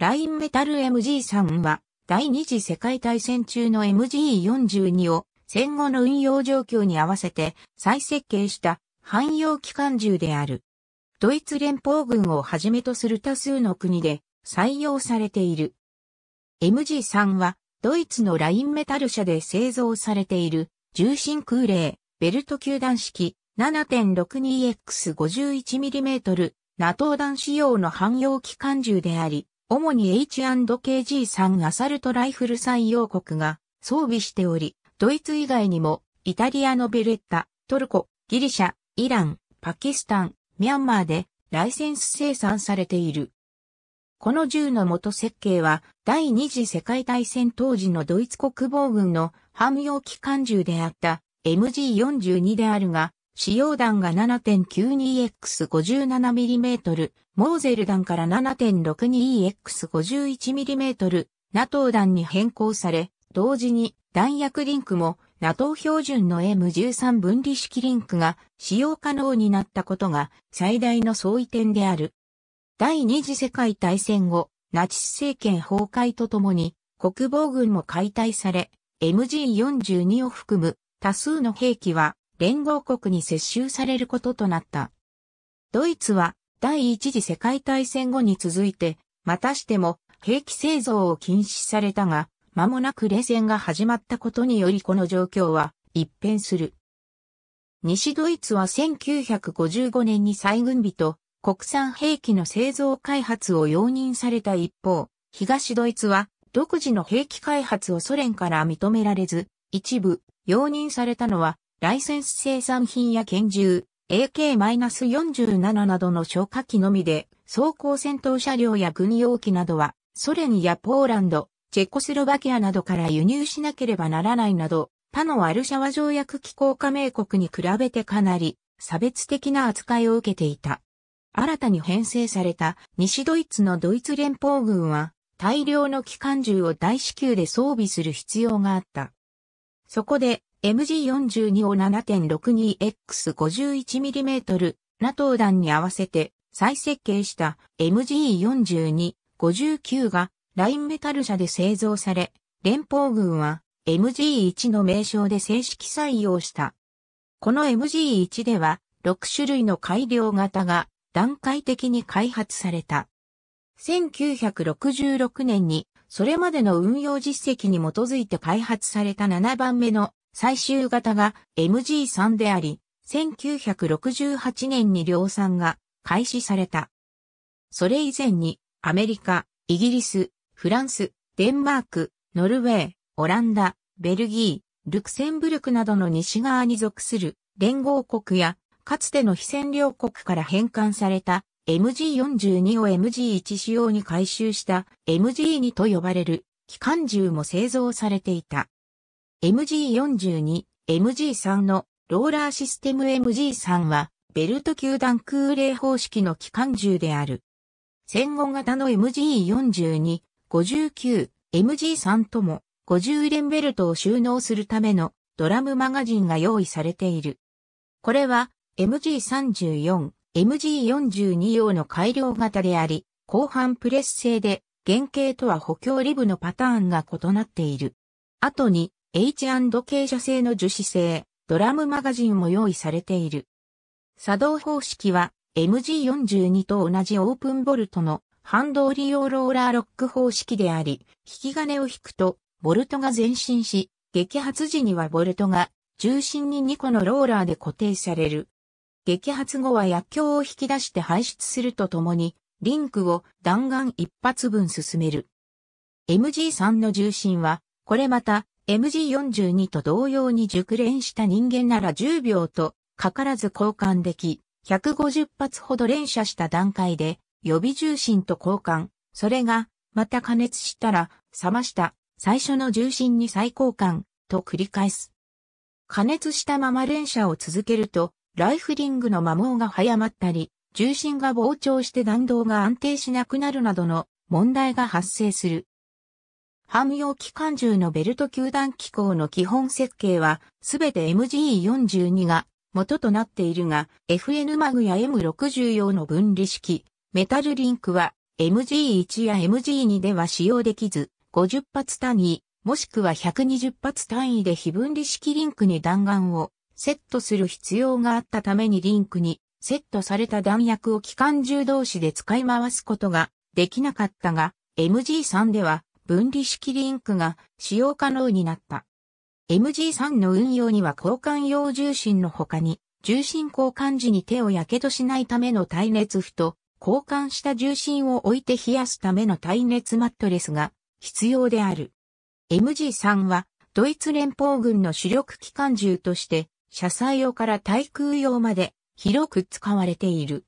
ラインメタル MG3 は第二次世界大戦中の MG42 を戦後の運用状況に合わせて再設計した汎用機関銃である。ドイツ連邦軍をはじめとする多数の国で採用されている。MG3 はドイツのラインメタル社で製造されている重心空冷ベルト球弾式 7.62X51mm ナトー弾仕様の汎用機関銃であり、主に H&KG3 アサルトライフル採用国が装備しており、ドイツ以外にも、イタリアのベレッタ、トルコ、ギリシャ、イラン、パキスタン、ミャンマーでライセンス生産されている。この銃の元設計は、第二次世界大戦当時のドイツ国防軍の汎用機関銃であった MG42 であるが、使用弾が 7.92X57mm、モーゼル弾から 7.62X51mm、NATO 弾に変更され、同時に弾薬リンクも NATO 標準の M13 分離式リンクが使用可能になったことが最大の相違点である。第二次世界大戦後、ナチス政権崩壊とともに国防軍も解体され、MG42 を含む多数の兵器は連合国に接収されることとなった。ドイツは第一次世界大戦後に続いて、またしても兵器製造を禁止されたが、間もなく冷戦が始まったことによりこの状況は一変する。西ドイツは1955年に再軍備と国産兵器の製造開発を容認された一方、東ドイツは独自の兵器開発をソ連から認められず、一部容認されたのはライセンス生産品や拳銃、AK-47 などの消火器のみで、装甲戦闘車両や軍用機などは、ソ連やポーランド、チェコスロバキアなどから輸入しなければならないなど、他のワルシャワ条約機構加盟国に比べてかなり差別的な扱いを受けていた。新たに編成された西ドイツのドイツ連邦軍は大量の機関銃を大支給で装備する必要があった。そこで MG42 を 7.62X51mm ナトー弾に合わせて再設計した MG42-59 がラインメタル社で製造され、連邦軍は MG1 の名称で正式採用した。この MG1 では6種類の改良型が段階的に開発された。1966年にそれまでの運用実績に基づいて開発された7番目の最終型が MG3 であり、1968年に量産が開始された。それ以前にアメリカ、イギリス、フランス、デンマーク、ノルウェー、オランダ、ベルギー、ルクセンブルクなどの西側に属する連合国や、かつての非占領国から返還された MG42 を MG1 仕様に改修した MG2 と呼ばれる機関銃も製造されていた。MG42、MG3 のローラーシステム MG3 は、ベルト球団空冷方式の機関銃である。戦後型の MG42、59、MG3 とも、50連ベルトを収納するためのドラムマガジンが用意されている。これは、MG34、MG42 用の改良型であり、後半プレス製で、原型とは補強リブのパターンが異なっている。後に、H&K 社製の樹脂製、ドラムマガジンも用意されている。作動方式は MG42 と同じオープンボルトの反動利用ローラーロック方式であり、引き金を引くとボルトが前進し、撃発時にはボルトが重心に2個のローラーで固定される。撃発後は薬莢を引き出して排出するとともに、リンクを弾丸一発分進める。MG3 の重心は、これまた MG42 と同様に熟練した人間なら10秒とかからず交換でき、150発ほど連射した段階で予備重心と交換、それがまた加熱したら冷ました最初の重心に再交換と繰り返す。加熱したまま連射を続けるとライフリングの摩耗が早まったり、重心が膨張して弾道が安定しなくなるなどの問題が発生する。汎用機関銃のベルト球団機構の基本設計は、すべて m g 4 2が元となっているが、FN マグや M60 用の分離式、メタルリンクは MG1 や MG2 では使用できず、50発単位、もしくは120発単位で非分離式リンクに弾丸をセットする必要があったためにリンクにセットされた弾薬を機関銃同士で使い回すことができなかったが、MG3 では分離式リンクが使用可能になった。MG3 の運用には交換用重心の他に、重心交換時に手を火傷しないための耐熱布と、交換した重心を置いて冷やすための耐熱マットレスが必要である。MG3 はドイツ連邦軍の主力機関銃として車載用から対空用まで広く使われている。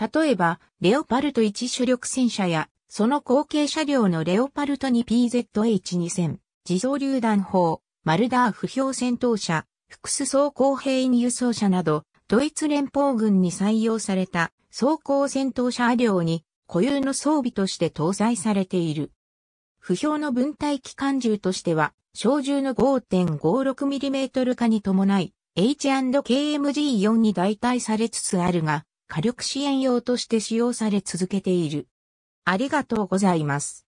例えば、レオパルト1主力戦車やその後継車両のレオパルトに PZH2000、自走榴弾砲、マルダー不評戦闘車、複数装甲兵員輸送車など、ドイツ連邦軍に採用された装甲戦闘車両に固有の装備として搭載されている。不評の分体機関銃としては、小銃の 5.56mm 化に伴い、H&KMG4 に代替されつつあるが、火力支援用として使用され続けている。ありがとうございます。